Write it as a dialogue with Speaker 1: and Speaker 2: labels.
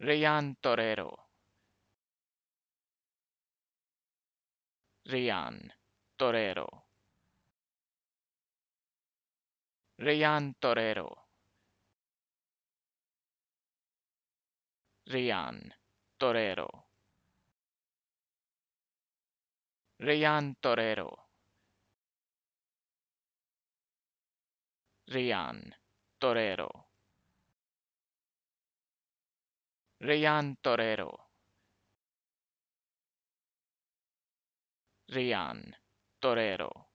Speaker 1: Ryan Torero. Ryan Torero. Ryan Torero. Ryan Torero. Ryan Torero. Ryan Torero. Rayan Torero. Rayan Torero.